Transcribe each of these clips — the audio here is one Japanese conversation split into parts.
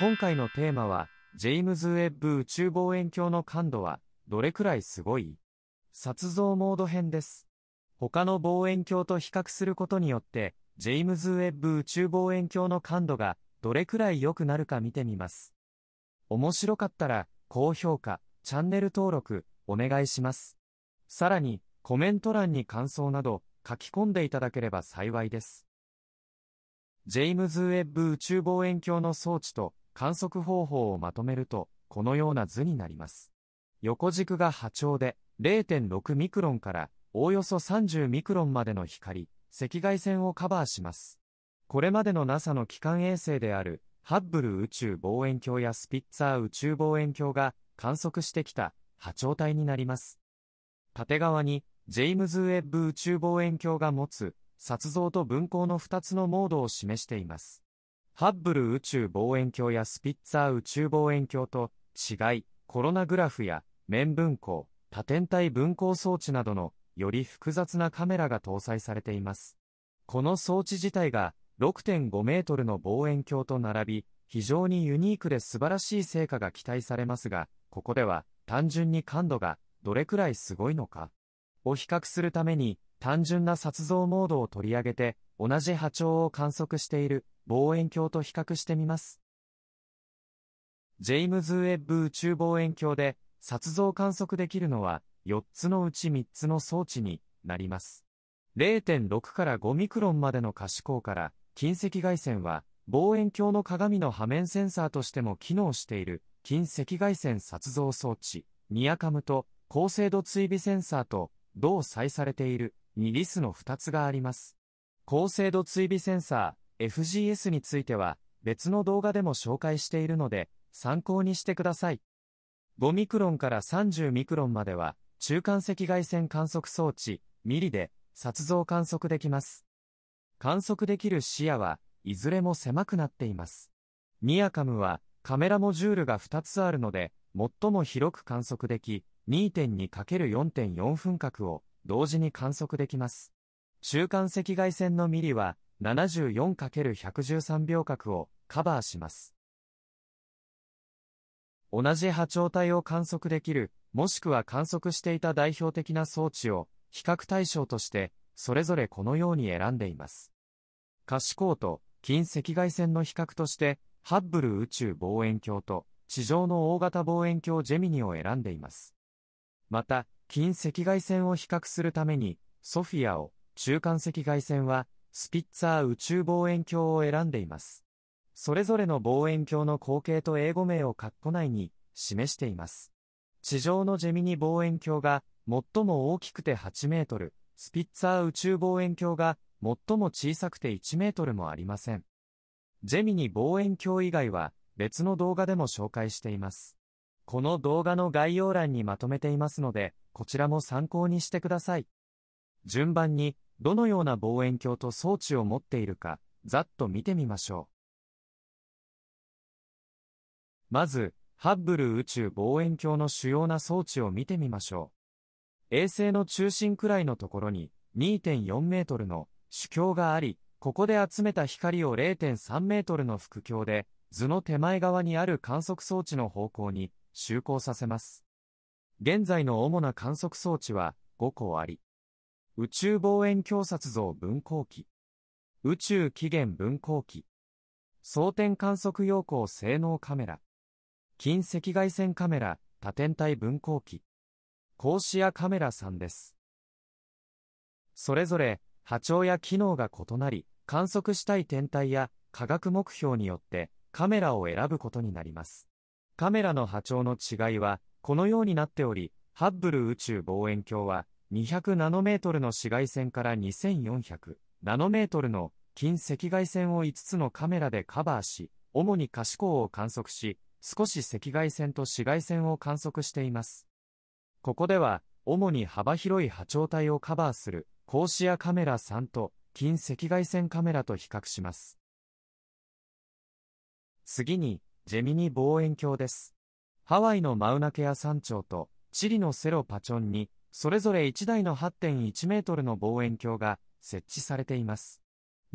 今回のテーマは、ジェイムズ・ウェッブ宇宙望遠鏡の感度は、どれくらいすごい撮像モード編です。他の望遠鏡と比較することによって、ジェイムズ・ウェッブ宇宙望遠鏡の感度が、どれくらい良くなるか見てみます。面白かったら、高評価、チャンネル登録、お願いします。さらに、コメント欄に感想など、書き込んでいただければ幸いです。ジェイムズ・ウェッブ宇宙望遠鏡の装置と観測方法をまとめると、このような図になります。横軸が波長で0.6ミクロンからおおよそ30ミクロンまでの光、赤外線をカバーします。これまでの NASA の基幹衛星であるハッブル宇宙望遠鏡やスピッツァー宇宙望遠鏡が観測してきた波長帯になります。縦側にジェイムズ・ウェッブ宇宙望遠鏡が持つ、撮像と分光の2つのモードを示しています。ハッブル宇宙望遠鏡やスピッツァー宇宙望遠鏡と違い、コロナグラフや面分光、多天体分光装置などのより複雑なカメラが搭載されています。この装置自体が6.5メートルの望遠鏡と並び、非常にユニークで素晴らしい成果が期待されますが、ここでは単純に感度がどれくらいすごいのかを比較するために単純な撮像モードを取り上げて同じ波長を観測している望遠鏡と比較してみます。ジェイムズ・ウェッブ宇宙望遠鏡で、撮像観測できるのは、4つのうち3つの装置になります。0.6から5ミクロンまでの可視光から、近赤外線は、望遠鏡の鏡の波面センサーとしても機能している、近赤外線撮像装置、ニアカムと、高精度追尾センサーと、同採されている、ニリスの2つがあります。高精度追尾センサー、FGS については別の動画でも紹介しているので参考にしてください。5ミクロンから30ミクロンまでは中間赤外線観測装置ミリで撮像観測できます。観測できる視野はいずれも狭くなっています。ニアカムはカメラモジュールが2つあるので最も広く観測でき 2.2×4.4 分角を同時に観測できます。中間赤外線のミリは 74×113 秒角をカバーします。同じ波長帯を観測できる、もしくは観測していた代表的な装置を比較対象として、それぞれこのように選んでいます。可視光と近赤外線の比較として、ハッブル宇宙望遠鏡と地上の大型望遠鏡ジェミニを選んでいます。また、近赤外線を比較するために、ソフィアを、中間赤外線はスピッツァー宇宙望遠鏡を選んでいます。それぞれの望遠鏡の光景と英語名を括弧内に示しています。地上のジェミニ望遠鏡が最も大きくて8メートル、スピッツァー宇宙望遠鏡が最も小さくて1メートルもありません。ジェミニ望遠鏡以外は別の動画でも紹介しています。この動画の概要欄にまとめていますので、こちらも参考にしてください。順番にどのような望遠鏡と装置を持っているか、ざっと見てみましょう。まず、ハッブル宇宙望遠鏡の主要な装置を見てみましょう。衛星の中心くらいのところに2.4メートルの主鏡があり、ここで集めた光を0.3メートルの副鏡で、図の手前側にある観測装置の方向に就航させます。現在の主な観測装置は5個あり、宇宙望遠鏡撮像分光器宇宙起源分光器装填観測要項性能カメラ。近赤外線カメラ、多天体分光器格子屋カメラさんです。それぞれ波長や機能が異なり、観測したい天体や科学目標によってカメラを選ぶことになります。カメラの波長の違いはこのようになっており、ハッブル宇宙望遠鏡は200ナノメートルの紫外線から2400ナノメートルの近赤外線を5つのカメラでカバーし、主に可視光を観測し、少し赤外線と紫外線を観測しています。ここでは、主に幅広い波長帯をカバーする、コーシアカメラ3と、近赤外線カメラと比較します。次に、ジェミニ望遠鏡です。ハワイのマウナケア山頂と、チリのセロパチョンに、それぞれ1台の8.1メートルの望遠鏡が設置されています。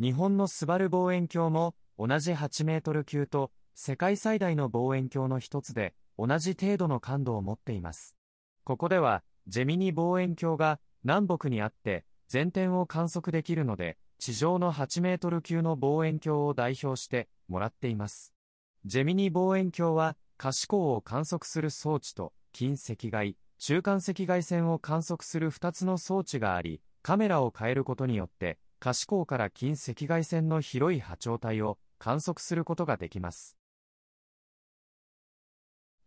日本のスバル望遠鏡も同じ8メートル級と世界最大の望遠鏡の一つで同じ程度の感度を持っています。ここではジェミニ望遠鏡が南北にあって全天を観測できるので地上の8メートル級の望遠鏡を代表してもらっています。ジェミニ望遠鏡は可視光を観測する装置と近赤外、中間赤外線を観測する2つの装置があり、カメラを変えることによって、可視光から近赤外線の広い波長帯を観測することができます。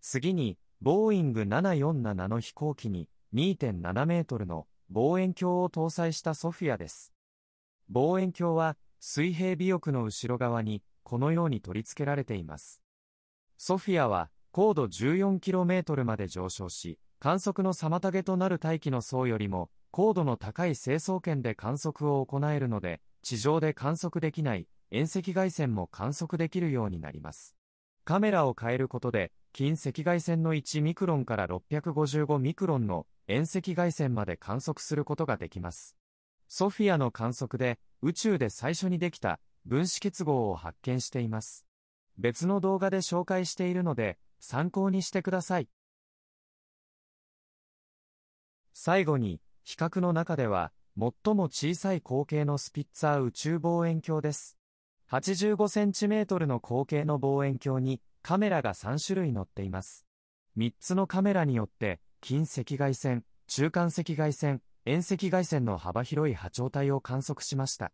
次に、ボーイング747の飛行機に2.7メートルの望遠鏡を搭載したソフィアです。望遠鏡は水平尾翼の後ろ側にこのように取り付けられています。ソフィアは高度 14km まで上昇し、観測の妨げとなる大気の層よりも、高度の高い成層圏で観測を行えるので、地上で観測できない遠赤外線も観測できるようになります。カメラを変えることで、近赤外線の1ミクロンから655ミクロンの遠赤外線まで観測することができます。ソフィアの観測で、宇宙で最初にできた分子結合を発見しています。別の動画で紹介しているので、参考にしてください。最後に、比較の中では、最も小さい口径のスピッツァー宇宙望遠鏡です。85cm の口径の望遠鏡にカメラが3種類載っています。3つのカメラによって、近赤外線、中間赤外線、遠赤外線の幅広い波長帯を観測しました。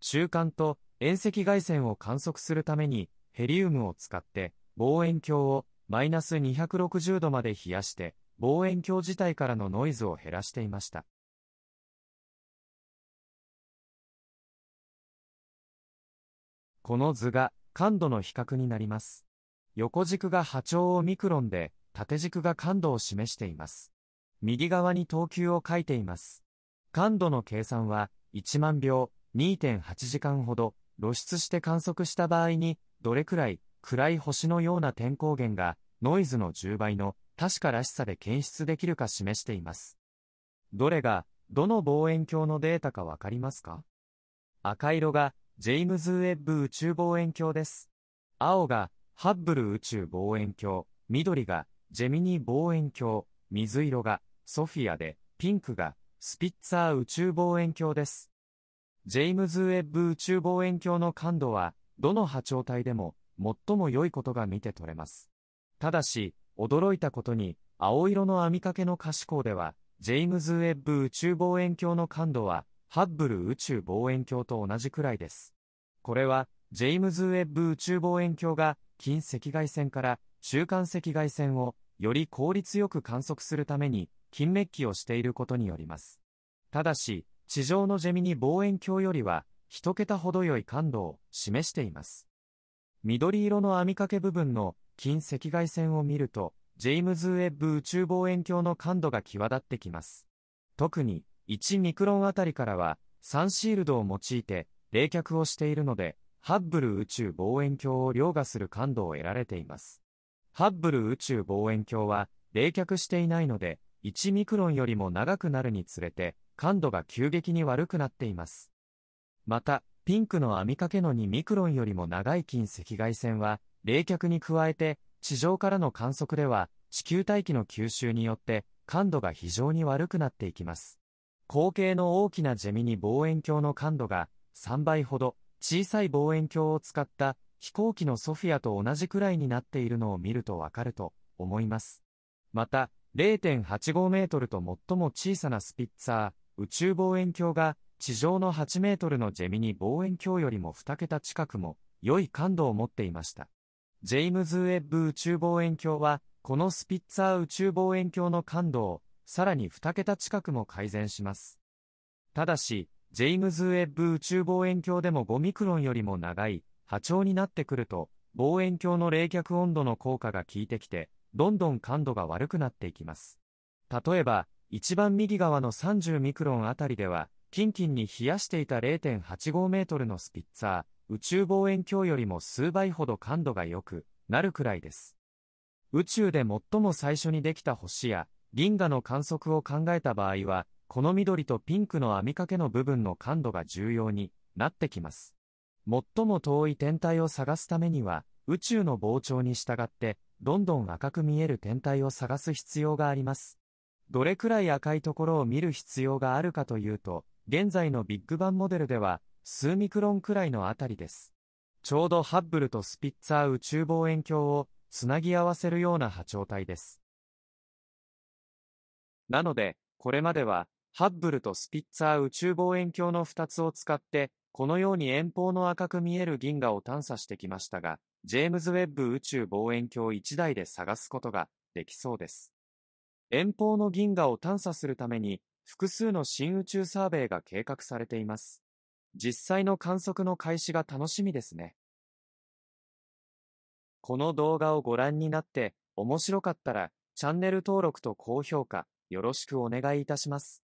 中間と遠赤外線を観測するために、ヘリウムを使って、望遠鏡をマイナス260度まで冷やして、望遠鏡自体からのノイズを減らしていました。この図が感度の比較になります。横軸が波長をミクロンで、縦軸が感度を示しています。右側に等級を書いています。感度の計算は、1万秒、2.8時間ほど、露出して観測した場合に、どれくらい、暗い星のような天候源が、ノイズの10倍の確からしさで検出できるか示しています。どれが、どの望遠鏡のデータかわかりますか赤色が、ジェイムズ・ウェッブ宇宙望遠鏡です。青が、ハッブル宇宙望遠鏡、緑が、ジェミニ望遠鏡、水色が、ソフィアで、ピンクが、スピッツァー宇宙望遠鏡です。ジェイムズ・ウェッブ宇宙望遠鏡の感度は、どの波長帯でも、最も良いことが見て取れます。ただし、驚いたことに、青色の網掛けの可視光では、ジェイムズ・ウェッブ宇宙望遠鏡の感度は、ハッブル宇宙望遠鏡と同じくらいです。これは、ジェイムズ・ウェッブ宇宙望遠鏡が、近赤外線から中間赤外線を、より効率よく観測するために、金メッキをしていることによります。ただし、地上のジェミニ望遠鏡よりは、一桁ほど良い感度を示しています。緑色の網掛け部分の近赤外線を見ると、ジェイムズ・ウェッブ宇宙望遠鏡の感度が際立ってきます。特に、1ミクロンあたりからは、サンシールドを用いて、冷却をしているので、ハッブル宇宙望遠鏡を凌駕する感度を得られています。ハッブル宇宙望遠鏡は、冷却していないので、1ミクロンよりも長くなるにつれて、感度が急激に悪くなっています。また、ピンクの網掛けの2ミクロンよりも長い近赤外線は、冷却に加えて、地上からの観測では、地球大気の吸収によって、感度が非常に悪くなっていきます。後継の大きなジェミニ望遠鏡の感度が3倍ほど小さい望遠鏡を使った飛行機のソフィアと同じくらいになっているのを見るとわかると思います。また、0.85メートルと最も小さなスピッツァー宇宙望遠鏡が地上の8メートルのジェミニ望遠鏡よりも2桁近くも良い感度を持っていました。ジェイムズ・ウェッブ宇宙望遠鏡は、このスピッツァー宇宙望遠鏡の感度を、さらに2桁近くも改善します。ただし、ジェイムズ・ウェッブ宇宙望遠鏡でも5ミクロンよりも長い波長になってくると、望遠鏡の冷却温度の効果が効いてきて、どんどん感度が悪くなっていきます。例えば、一番右側の30ミクロンあたりでは、キンキンに冷やしていた0.85メートルのスピッツァー、宇宙望遠鏡よりも数倍ほど感度が良くなるくらいです。宇宙で最も最初にできた星や銀河の観測を考えた場合は、この緑とピンクの網掛けの部分の感度が重要になってきます。最も遠い天体を探すためには、宇宙の膨張に従って、どんどん赤く見える天体を探す必要があります。どれくらい赤いところを見る必要があるかというと、現在のビッグバンモデルでは、数ミクロンくらいのあたりです。ちょうどハッブルとスピッツァー宇宙望遠鏡をつなぎ合わせるような波長帯です。なので、これまでは、ハッブルとスピッツァー宇宙望遠鏡の2つを使って、このように遠方の赤く見える銀河を探査してきましたが、ジェームズ・ウェッブ宇宙望遠鏡1台で探すことができそうです。遠方の銀河を探査するために、複数の新宇宙サーベイが計画されています。実際の観測の開始が楽しみですね。この動画をご覧になって面白かったらチャンネル登録と高評価よろしくお願いいたします。